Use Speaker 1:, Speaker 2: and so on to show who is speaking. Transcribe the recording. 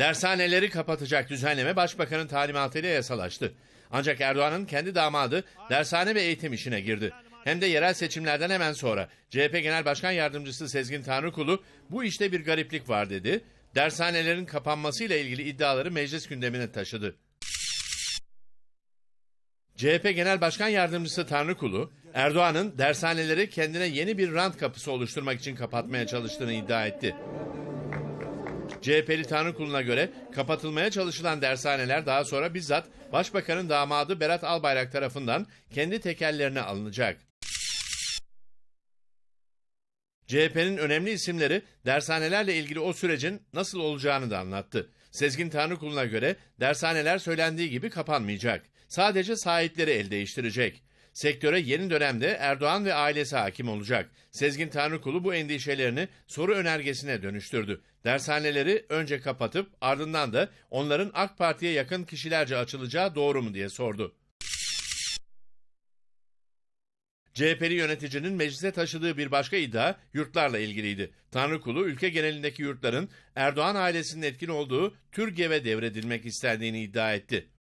Speaker 1: Dershaneleri kapatacak düzenleme başbakanın talimatıyla yasalaştı. Ancak Erdoğan'ın kendi damadı dershane ve eğitim işine girdi. Hem de yerel seçimlerden hemen sonra CHP Genel Başkan Yardımcısı Sezgin Tanrıkulu bu işte bir gariplik var dedi. Dershanelerin kapanmasıyla ilgili iddiaları meclis gündemine taşıdı. CHP Genel Başkan Yardımcısı Tanrıkulu, Erdoğan'ın dershaneleri kendine yeni bir rant kapısı oluşturmak için kapatmaya çalıştığını iddia etti. CHP'li kuluna göre kapatılmaya çalışılan dershaneler daha sonra bizzat Başbakanın damadı Berat Albayrak tarafından kendi tekellerine alınacak. CHP'nin önemli isimleri dershanelerle ilgili o sürecin nasıl olacağını da anlattı. Sezgin kuluna göre dershaneler söylendiği gibi kapanmayacak. Sadece sahipleri el değiştirecek. Sektöre yeni dönemde Erdoğan ve ailesi hakim olacak. Sezgin Tanrıkulu bu endişelerini soru önergesine dönüştürdü. Dershaneleri önce kapatıp ardından da onların AK Parti'ye yakın kişilerce açılacağı doğru mu diye sordu. CHP'li yöneticinin meclise taşıdığı bir başka iddia yurtlarla ilgiliydi. Tanrıkulu ülke genelindeki yurtların Erdoğan ailesinin etkin olduğu Türgev'e devredilmek istendiğini iddia etti.